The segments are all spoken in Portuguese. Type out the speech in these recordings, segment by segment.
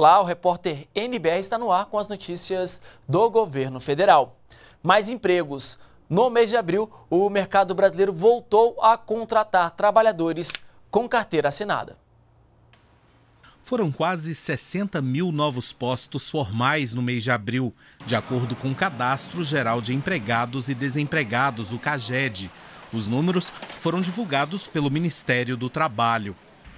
Olá, o repórter NBR está no ar com as notícias do governo federal. Mais empregos. No mês de abril, o mercado brasileiro voltou a contratar trabalhadores com carteira assinada. Foram quase 60 mil novos postos formais no mês de abril, de acordo com o Cadastro Geral de Empregados e Desempregados, o CAGED. Os números foram divulgados pelo Ministério do Trabalho.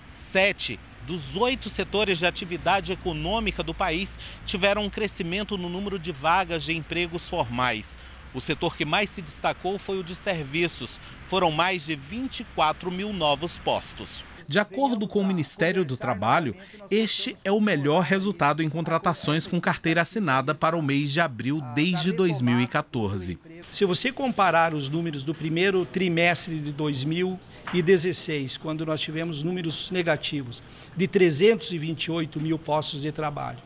Sete dos oito setores de atividade econômica do país tiveram um crescimento no número de vagas de empregos formais. O setor que mais se destacou foi o de serviços. Foram mais de 24 mil novos postos. De acordo com o Ministério do Trabalho, este é o melhor resultado em contratações com carteira assinada para o mês de abril desde 2014. Se você comparar os números do primeiro trimestre de 2016, quando nós tivemos números negativos de 328 mil postos de trabalho,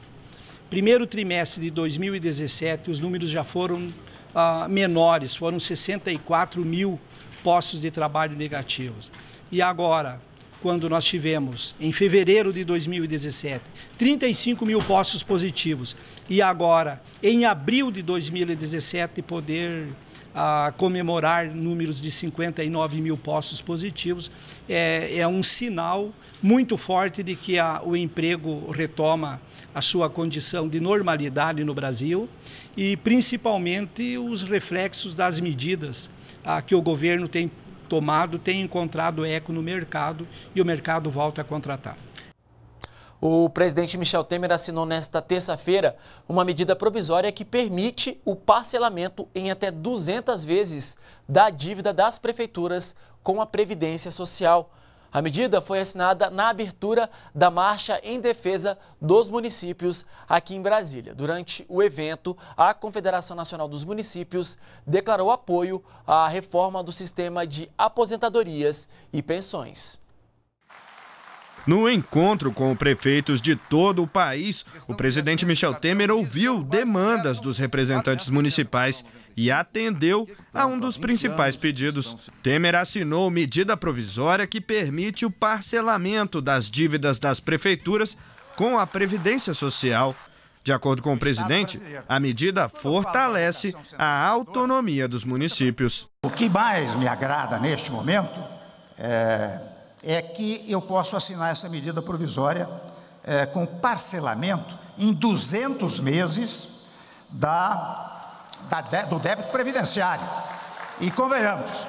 primeiro trimestre de 2017 os números já foram ah, menores, foram 64 mil postos de trabalho negativos. E agora, quando nós tivemos, em fevereiro de 2017, 35 mil postos positivos e agora, em abril de 2017, poder ah, comemorar números de 59 mil postos positivos, é, é um sinal muito forte de que a, o emprego retoma a sua condição de normalidade no Brasil e principalmente os reflexos das medidas ah, que o governo tem tomado tem encontrado eco no mercado e o mercado volta a contratar. O presidente Michel Temer assinou nesta terça-feira uma medida provisória que permite o parcelamento em até 200 vezes da dívida das prefeituras com a Previdência Social. A medida foi assinada na abertura da Marcha em Defesa dos Municípios aqui em Brasília. Durante o evento, a Confederação Nacional dos Municípios declarou apoio à reforma do sistema de aposentadorias e pensões. No encontro com prefeitos de todo o país, o presidente Michel Temer ouviu demandas dos representantes municipais e atendeu a um dos principais pedidos. Temer assinou medida provisória que permite o parcelamento das dívidas das prefeituras com a Previdência Social. De acordo com o presidente, a medida fortalece a autonomia dos municípios. O que mais me agrada neste momento é é que eu posso assinar essa medida provisória é, com parcelamento em 200 meses da, da do débito previdenciário. E convenhamos,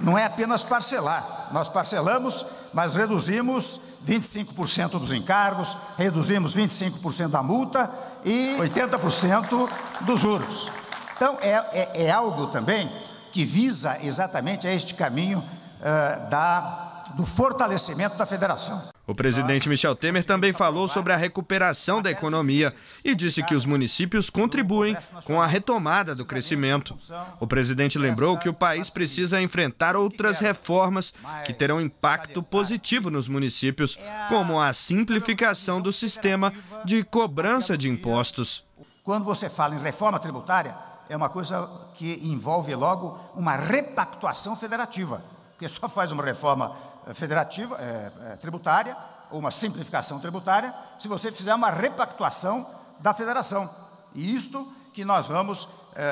não é apenas parcelar, nós parcelamos, mas reduzimos 25% dos encargos, reduzimos 25% da multa e 80% dos juros. Então, é, é, é, algo também que visa exatamente a este caminho uh, da do fortalecimento da federação. O presidente Michel Temer também falou sobre a recuperação da economia e disse que os municípios contribuem com a retomada do crescimento. O presidente lembrou que o país precisa enfrentar outras reformas que terão impacto positivo nos municípios, como a simplificação do sistema de cobrança de impostos. Quando você fala em reforma tributária, é uma coisa que envolve logo uma repactuação federativa, porque só faz uma reforma eh, federativa, é, é, tributária, ou uma simplificação tributária, se você fizer uma repactuação da federação. E isto que nós vamos,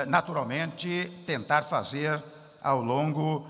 naturalmente, tentar fazer ao longo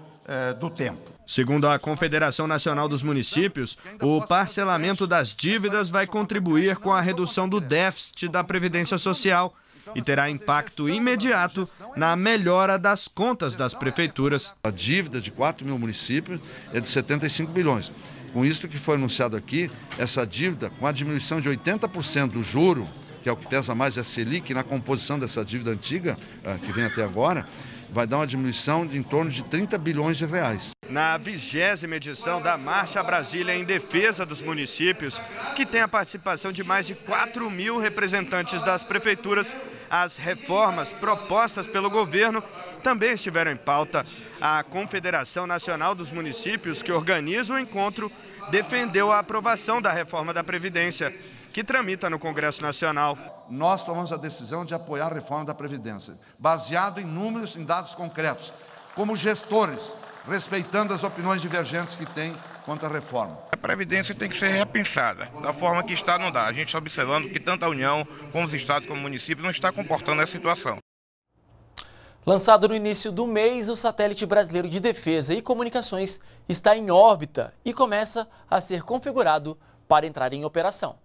do tempo. Segundo a Confederação Nacional dos Municípios, o parcelamento das dívidas vai contribuir com a redução do déficit da Previdência Social e então, terá impacto imediato é na melhora das contas das é prefeituras. A dívida de 4 mil municípios é de 75 bilhões. Com isso que foi anunciado aqui, essa dívida, com a diminuição de 80% do juro, que é o que pesa mais, é a Selic, na composição dessa dívida antiga, eh, que vem até agora, vai dar uma diminuição de em torno de 30 bilhões de reais. Na vigésima edição da Marcha Brasília em Defesa dos Municípios, que tem a participação de mais de 4 mil representantes das prefeituras, as reformas propostas pelo governo também estiveram em pauta. A Confederação Nacional dos Municípios, que organiza o encontro, defendeu a aprovação da reforma da Previdência, que tramita no Congresso Nacional. Nós tomamos a decisão de apoiar a reforma da Previdência, baseado em números, em dados concretos, como gestores, respeitando as opiniões divergentes que têm quanto à reforma? A Previdência tem que ser repensada. Da forma que está, não dá. A gente está observando que tanto a União, como os estados, como o município, não está comportando essa situação. Lançado no início do mês, o satélite brasileiro de defesa e comunicações está em órbita e começa a ser configurado para entrar em operação.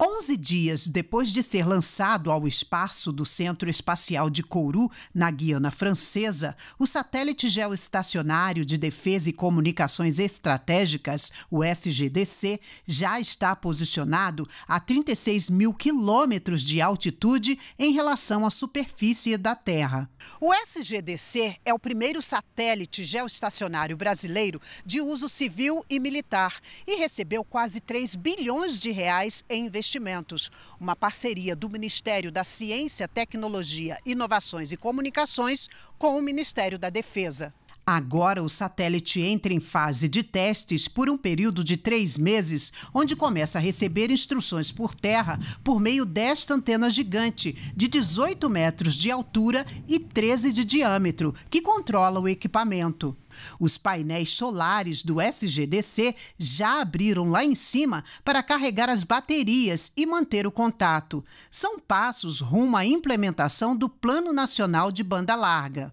Onze dias depois de ser lançado ao espaço do Centro Espacial de Kourou, na Guiana Francesa, o satélite geoestacionário de defesa e comunicações estratégicas, o SGDC, já está posicionado a 36 mil quilômetros de altitude em relação à superfície da Terra. O SGDC é o primeiro satélite geoestacionário brasileiro de uso civil e militar e recebeu quase 3 bilhões de reais em investimentos Investimentos, uma parceria do Ministério da Ciência, Tecnologia, Inovações e Comunicações com o Ministério da Defesa. Agora, o satélite entra em fase de testes por um período de três meses, onde começa a receber instruções por terra por meio desta antena gigante, de 18 metros de altura e 13 de diâmetro, que controla o equipamento. Os painéis solares do SGDC já abriram lá em cima para carregar as baterias e manter o contato. São passos rumo à implementação do Plano Nacional de Banda Larga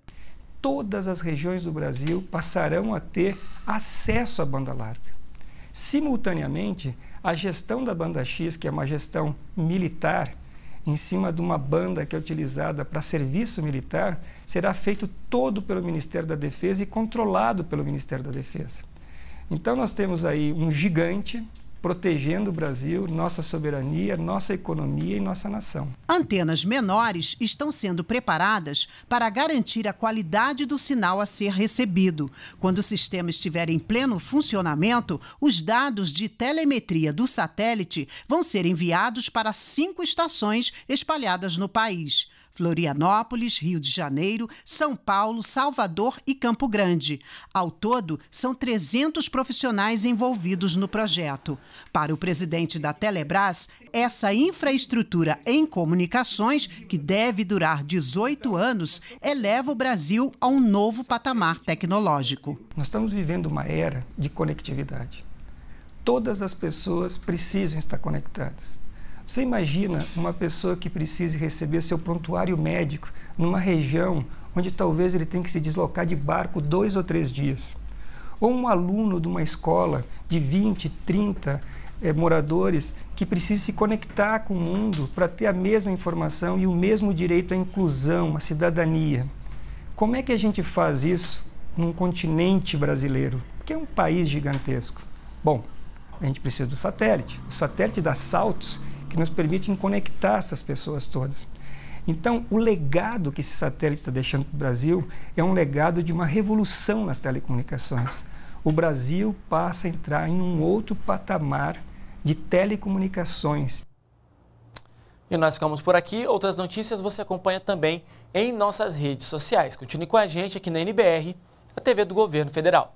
todas as regiões do Brasil passarão a ter acesso à banda larga. Simultaneamente, a gestão da banda X, que é uma gestão militar, em cima de uma banda que é utilizada para serviço militar, será feito todo pelo Ministério da Defesa e controlado pelo Ministério da Defesa. Então nós temos aí um gigante protegendo o Brasil, nossa soberania, nossa economia e nossa nação. Antenas menores estão sendo preparadas para garantir a qualidade do sinal a ser recebido. Quando o sistema estiver em pleno funcionamento, os dados de telemetria do satélite vão ser enviados para cinco estações espalhadas no país. Florianópolis, Rio de Janeiro, São Paulo, Salvador e Campo Grande. Ao todo, são 300 profissionais envolvidos no projeto. Para o presidente da Telebrás, essa infraestrutura em comunicações, que deve durar 18 anos, eleva o Brasil a um novo patamar tecnológico. Nós estamos vivendo uma era de conectividade. Todas as pessoas precisam estar conectadas você imagina uma pessoa que precise receber seu prontuário médico numa região onde talvez ele tenha que se deslocar de barco dois ou três dias? Ou um aluno de uma escola de 20, 30 eh, moradores que precise se conectar com o mundo para ter a mesma informação e o mesmo direito à inclusão, à cidadania? Como é que a gente faz isso num continente brasileiro, que é um país gigantesco? Bom, a gente precisa do satélite. O satélite dá saltos que nos permitem conectar essas pessoas todas. Então, o legado que esse satélite está deixando para o Brasil é um legado de uma revolução nas telecomunicações. O Brasil passa a entrar em um outro patamar de telecomunicações. E nós ficamos por aqui. Outras notícias você acompanha também em nossas redes sociais. Continue com a gente aqui na NBR, a TV do Governo Federal.